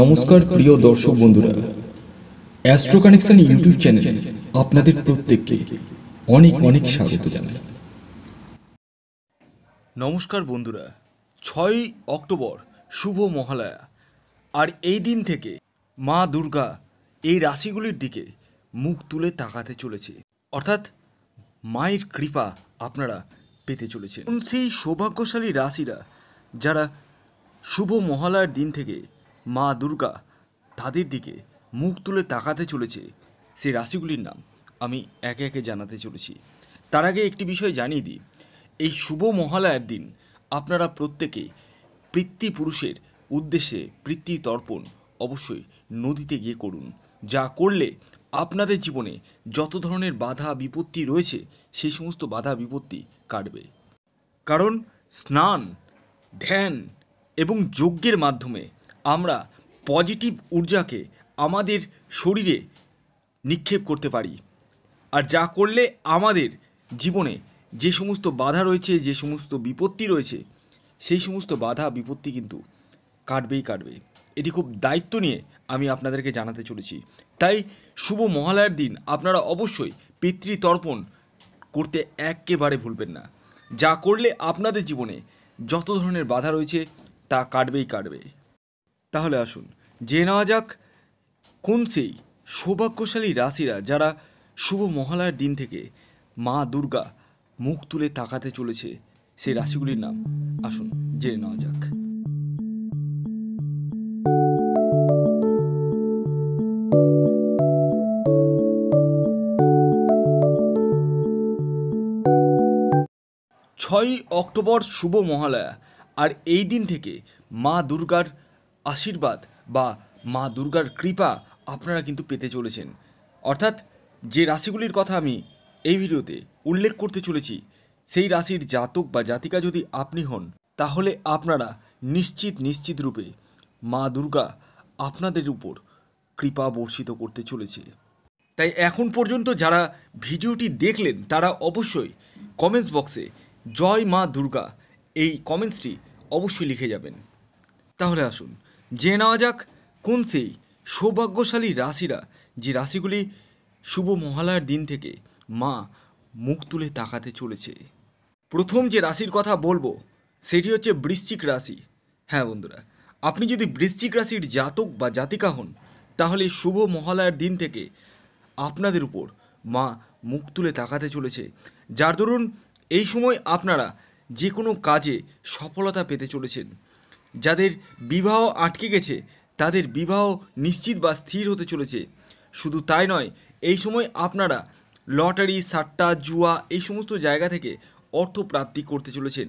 নমস্কার প্রিয় দর্শক বন্ধুরা অ্যাস্ট্রো কানেকশন ইউটিউব চ্যানেলে আপনাদের প্রত্যেককে অনেক অনেক স্বাগত জানাই নমস্কার বন্ধুরা ছয় অক্টোবর শুভ মহালয়া আর এই দিন থেকে মা দুর্গা এই রাশিগুলির দিকে মুখ তুলে তাকাতে চলেছে অর্থাৎ মায়ের কৃপা আপনারা পেতে চলেছে সেই সৌভাগ্যশালী রাশিরা যারা শুভ মহালয়ার দিন থেকে মা দুর্গা তাদের দিকে মুখ তুলে তাকাতে চলেছে সেই রাশিগুলির নাম আমি একে একে জানাতে চলেছি তার আগে একটি বিষয় জানিয়ে দিই এই শুভ মহালয়ার দিন আপনারা প্রত্যেকে পিতৃপুরুষের উদ্দেশ্যে পিতৃ তর্পণ অবশ্যই নদীতে গিয়ে করুন যা করলে আপনাদের জীবনে যত ধরনের বাধা বিপত্তি রয়েছে সেই সমস্ত বাধা বিপত্তি কাটবে কারণ স্নান ধ্যান এবং যজ্ঞের মাধ্যমে আমরা পজিটিভ ঊর্জাকে আমাদের শরীরে নিক্ষেপ করতে পারি আর যা করলে আমাদের জীবনে যে সমস্ত বাধা রয়েছে যে সমস্ত বিপত্তি রয়েছে সেই সমস্ত বাধা বিপত্তি কিন্তু কাটবেই কাটবে এটি খুব দায়িত্ব নিয়ে আমি আপনাদেরকে জানাতে চলেছি তাই শুভ মহালয়ার দিন আপনারা অবশ্যই পিতৃতর্পণ করতে একেবারে ভুলবেন না যা করলে আপনাদের জীবনে যত ধরনের বাধা রয়েছে তা কাটবেই কাটবে তাহলে আসুন জেনে নেওয়া যাক কোন সেই সৌভাগ্যশালী রাশিরা যারা শুভ মহালয়ার দিন থেকে মা দুর্গা মুখ তুলে তাকাতে চলেছে সেই রাশিগুলির নাম আসুন জেনে নেওয়া যাক ছয়ই অক্টোবর শুভ মহালয়া আর এই দিন থেকে মা দুর্গার আশীর্বাদ বা মা দুর্গার কৃপা আপনারা কিন্তু পেতে চলেছেন অর্থাৎ যে রাশিগুলির কথা আমি এই ভিডিওতে উল্লেখ করতে চলেছি সেই রাশির জাতক বা জাতিকা যদি আপনি হন তাহলে আপনারা নিশ্চিত নিশ্চিত রূপে মা দুর্গা আপনাদের উপর কৃপা বর্ষিত করতে চলেছে তাই এখন পর্যন্ত যারা ভিডিওটি দেখলেন তারা অবশ্যই কমেন্টস বক্সে জয় মা দুর্গা এই কমেন্টসটি অবশ্যই লিখে যাবেন তাহলে আসুন জেনে নেওয়া যাক কোন সেই সৌভাগ্যশালী রাশিরা যে রাশিগুলি শুভ মহালয়ার দিন থেকে মা মুখ তুলে তাকাতে চলেছে প্রথম যে রাশির কথা বলবো সেটি হচ্ছে বৃশ্চিক রাশি হ্যাঁ বন্ধুরা আপনি যদি বৃশ্চিক রাশির জাতক বা জাতিকা হন তাহলে শুভ মহালয়ার দিন থেকে আপনাদের উপর মা মুখ তুলে তাকাতে চলেছে যার দরুন এই সময় আপনারা যে কোনো কাজে সফলতা পেতে চলেছেন যাদের বিবাহ আটকে গেছে তাদের বিবাহ নিশ্চিত বা স্থির হতে চলেছে শুধু তাই নয় এই সময় আপনারা লটারি সাট্টা জুয়া এই সমস্ত জায়গা থেকে অর্থ প্রাপ্তি করতে চলেছেন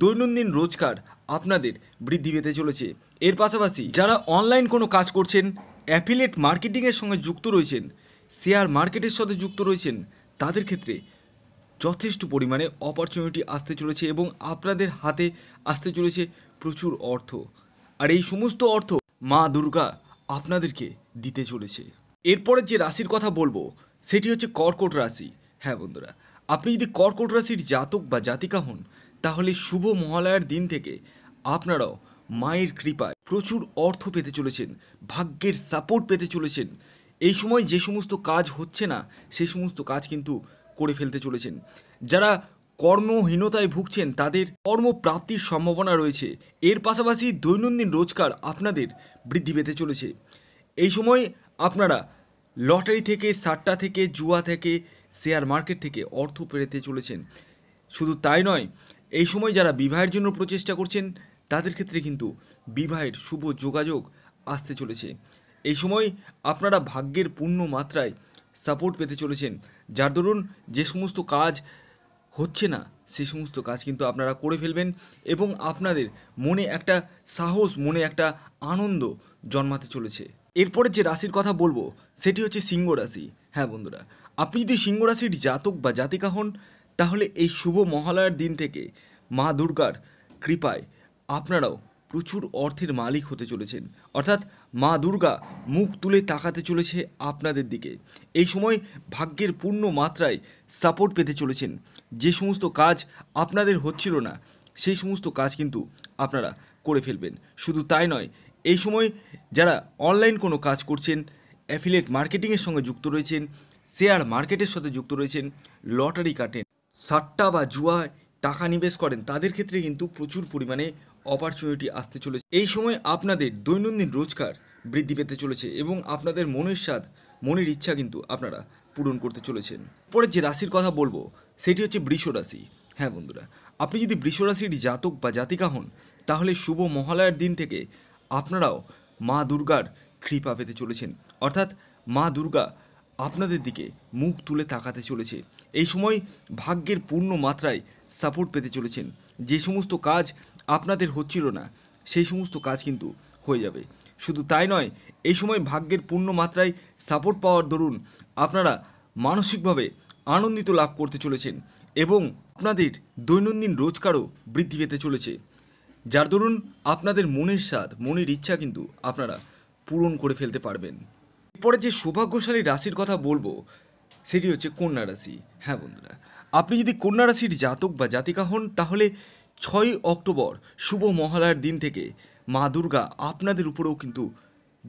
দৈনন্দিন রোজগার আপনাদের বৃদ্ধি পেতে চলেছে এর পাশাপাশি যারা অনলাইন কোনো কাজ করছেন অ্যাফিলেট মার্কেটিংয়ের সঙ্গে যুক্ত রয়েছেন শেয়ার মার্কেটের সাথে যুক্ত রয়েছেন তাদের ক্ষেত্রে যথেষ্ট পরিমাণে অপরচুনিটি আসতে চলেছে এবং আপনাদের হাতে আসতে চলেছে প্রচুর অর্থ আর এই সমস্ত অর্থ মা দুর্গা আপনাদেরকে দিতে চলেছে এরপরের যে রাশির কথা বলবো সেটি হচ্ছে কর্কট রাশি হ্যাঁ বন্ধুরা আপনি যদি কর্কট রাশির জাতক বা জাতিকা হন তাহলে শুভ মহালয়ার দিন থেকে আপনারাও মায়ের কৃপায় প্রচুর অর্থ পেতে চলেছেন ভাগ্যের সাপোর্ট পেতে চলেছেন এই সময় যে সমস্ত কাজ হচ্ছে না সেই সমস্ত কাজ কিন্তু করে ফেলতে চলেছেন যারা কর্মহীনতায় ভুগছেন তাদের কর্মপ্রাপ্তির সম্ভাবনা রয়েছে এর পাশাপাশি দৈনন্দিন রোজগার আপনাদের বৃদ্ধি পেতে চলেছে এই সময় আপনারা লটারি থেকে সাট্টা থেকে জুয়া থেকে শেয়ার মার্কেট থেকে অর্থ পেরেতে চলেছেন শুধু তাই নয় এই সময় যারা বিবাহের জন্য প্রচেষ্টা করছেন তাদের ক্ষেত্রে কিন্তু বিবাহের শুভ যোগাযোগ আসতে চলেছে এই সময় আপনারা ভাগ্যের পূর্ণ মাত্রায় সাপোর্ট পেতে চলেছেন যার দরুন যে সমস্ত কাজ হচ্ছে না সেই সমস্ত কাজ কিন্তু আপনারা করে ফেলবেন এবং আপনাদের মনে একটা সাহস মনে একটা আনন্দ জন্মাতে চলেছে এরপরে যে রাশির কথা বলবো সেটি হচ্ছে সিংহ রাশি হ্যাঁ বন্ধুরা আপনি যদি সিংহ রাশির জাতক বা জাতিকা হন তাহলে এই শুভ মহালয়ার দিন থেকে মা দুর্গার কৃপায় আপনারাও প্রচুর অর্থের মালিক হতে চলেছেন অর্থাৎ মা দুর্গা মুখ তুলে তাকাতে চলেছে আপনাদের দিকে এই সময় ভাগ্যের পূর্ণ মাত্রায় সাপোর্ট পেতে চলেছেন যে সমস্ত কাজ আপনাদের হচ্ছিল না সেই সমস্ত কাজ কিন্তু আপনারা করে ফেলবেন শুধু তাই নয় এই সময় যারা অনলাইন কোনো কাজ করছেন অ্যাফিলেট মার্কেটিংয়ের সঙ্গে যুক্ত রয়েছেন শেয়ার মার্কেটের সাথে যুক্ত রয়েছেন লটারি কাটেন সাট্টা বা জুয়া টাকা নিবেশ করেন তাদের ক্ষেত্রে কিন্তু প্রচুর পরিমাণে অপরচুনিটি আসতে চলেছে এই সময় আপনাদের দৈনন্দিন রোজগার বৃদ্ধি পেতে চলেছে এবং আপনাদের মনের স্বাদ মনের ইচ্ছা কিন্তু আপনারা পূরণ করতে চলেছেন পরে যে রাশির কথা বলবো সেটি হচ্ছে বৃষ রাশি হ্যাঁ বন্ধুরা আপনি যদি বৃষ রাশির জাতক বা জাতিকা হন তাহলে শুভ মহালয়ার দিন থেকে আপনারাও মা দুর্গার কৃপা পেতে চলেছেন অর্থাৎ মা দুর্গা আপনাদের দিকে মুখ তুলে তাকাতে চলেছে এই সময় ভাগ্যের পূর্ণ মাত্রায় সাপোর্ট পেতে চলেছেন যে সমস্ত কাজ আপনাদের হচ্ছিল না সেই সমস্ত কাজ কিন্তু হয়ে যাবে শুধু তাই নয় এই সময় ভাগ্যের পূর্ণ মাত্রায় সাপোর্ট পাওয়ার দরুন আপনারা মানসিকভাবে আনন্দিত লাভ করতে চলেছেন এবং আপনাদের দৈনন্দিন রোজগারও বৃদ্ধি পেতে চলেছে যার দরুন আপনাদের মনের স্বাদ মনের ইচ্ছা কিন্তু আপনারা পূরণ করে ফেলতে পারবেন এরপরে যে সৌভাগ্যশালী রাশির কথা বলবো সেটি হচ্ছে কন্যা রাশি হ্যাঁ বন্ধুরা আপনি যদি কন্যা রাশির জাতক বা জাতিকা হন তাহলে ছয় অক্টোবর শুভ মহালয়ার দিন থেকে মা দুর্গা আপনাদের উপরেও কিন্তু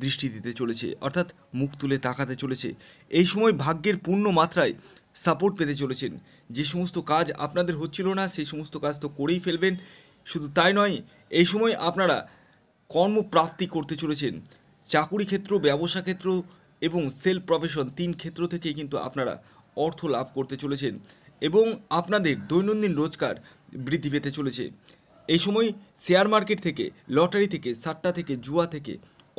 দৃষ্টি দিতে চলেছে অর্থাৎ মুখ তুলে তাকাতে চলেছে এই সময় ভাগ্যের পূর্ণ মাত্রায় সাপোর্ট পেতে চলেছেন যে সমস্ত কাজ আপনাদের হচ্ছিল না সেই সমস্ত কাজ তো করেই ফেলবেন শুধু তাই নয় এই সময় আপনারা কর্মপ্রাপ্তি করতে চলেছেন চাকুরি ক্ষেত্র ব্যবসা ক্ষেত্র এবং সেল প্রফেশন তিন ক্ষেত্র থেকে কিন্তু আপনারা অর্থ লাভ করতে চলেছেন এবং আপনাদের দৈনন্দিন রোজগার বৃদ্ধি পেতে চলেছে এই সময় শেয়ার মার্কেট থেকে লটারি থেকে সাট্টা থেকে জুয়া থেকে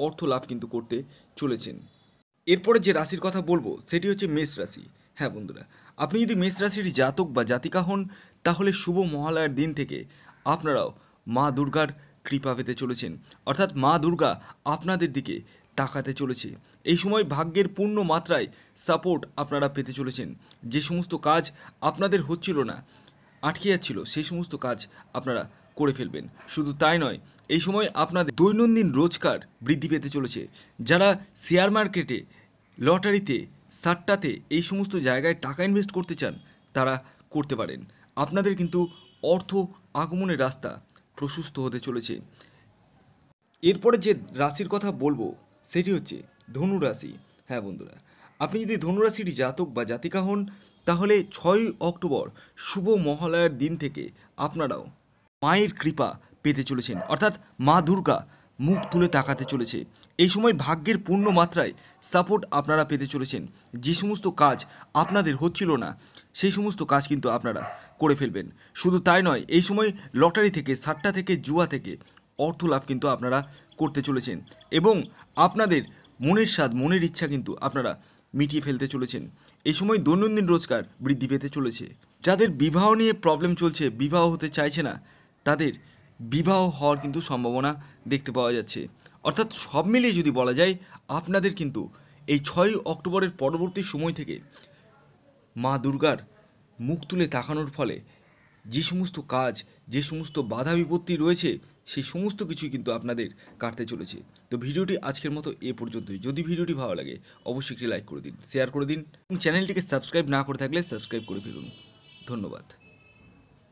অর্থ লাভ কিন্তু করতে চলেছেন এরপরে যে রাশির কথা বলবো সেটি হচ্ছে মেষ রাশি হ্যাঁ বন্ধুরা আপনি যদি মেষ রাশির জাতক বা জাতিকা হন তাহলে শুভ মহালয়ার দিন থেকে আপনারাও মা দুর্গার কৃপা পেতে চলেছেন অর্থাৎ মা দুর্গা আপনাদের দিকে তাকাতে চলেছে এই সময় ভাগ্যের পূর্ণ মাত্রায় সাপোর্ট আপনারা পেতে চলেছেন যে সমস্ত কাজ আপনাদের হচ্ছিল না আটকে যাচ্ছিল সেই সমস্ত কাজ আপনারা করে ফেলবেন শুধু তাই নয় এই সময় আপনাদের দৈনন্দিন রোজগার বৃদ্ধি পেতে চলেছে যারা শেয়ার মার্কেটে লটারিতে সাট্টাতে এই সমস্ত জায়গায় টাকা ইনভেস্ট করতে চান তারা করতে পারেন আপনাদের কিন্তু অর্থ আগমনের রাস্তা প্রশস্ত হতে চলেছে এরপরে যে রাশির কথা বলবো সেটি হচ্ছে ধনুরাশি হ্যাঁ বন্ধুরা আপনি যদি ধনুরাশির জাতক বা জাতিকা হন তাহলে ছয় অক্টোবর শুভ মহালয়ার দিন থেকে আপনারাও মায়ের কৃপা পেতে চলেছেন অর্থাৎ মা দুর্গা মুখ তুলে তাকাতে চলেছে এই সময় ভাগ্যের পূর্ণ মাত্রায় সাপোর্ট আপনারা পেতে চলেছেন যে সমস্ত কাজ আপনাদের হচ্ছিল না সেই সমস্ত কাজ কিন্তু আপনারা করে ফেলবেন শুধু তাই নয় এই সময় লটারি থেকে সাতটা থেকে জুয়া থেকে অর্থ লাভ কিন্তু আপনারা করতে চলেছেন এবং আপনাদের মনের স্বাদ মনের ইচ্ছা কিন্তু আপনারা মিটিয়ে ফেলতে চলেছেন এই সময় দৈনন্দিন রোজগার বৃদ্ধি পেতে চলেছে যাদের বিবাহ নিয়ে প্রবলেম চলছে বিবাহ হতে চাইছে না তাদের বিবাহ হওয়ার কিন্তু সম্ভাবনা দেখতে পাওয়া যাচ্ছে অর্থাৎ সব মিলিয়ে যদি বলা যায় আপনাদের কিন্তু এই ছয় অক্টোবরের পরবর্তী সময় থেকে মা দুর্গার মুখ তুলে তাকানোর ফলে যে সমস্ত কাজ যে সমস্ত বাধা বিপত্তি রয়েছে সেই সমস্ত কিছুই কিন্তু আপনাদের কাটতে চলেছে তো ভিডিওটি আজকের মতো এ পর্যন্তই যদি ভিডিওটি ভালো লাগে অবশ্যই একটি লাইক করে দিন শেয়ার করে দিন এবং চ্যানেলটিকে সাবস্ক্রাইব না করে থাকলে সাবস্ক্রাইব করে ফেলুন ধন্যবাদ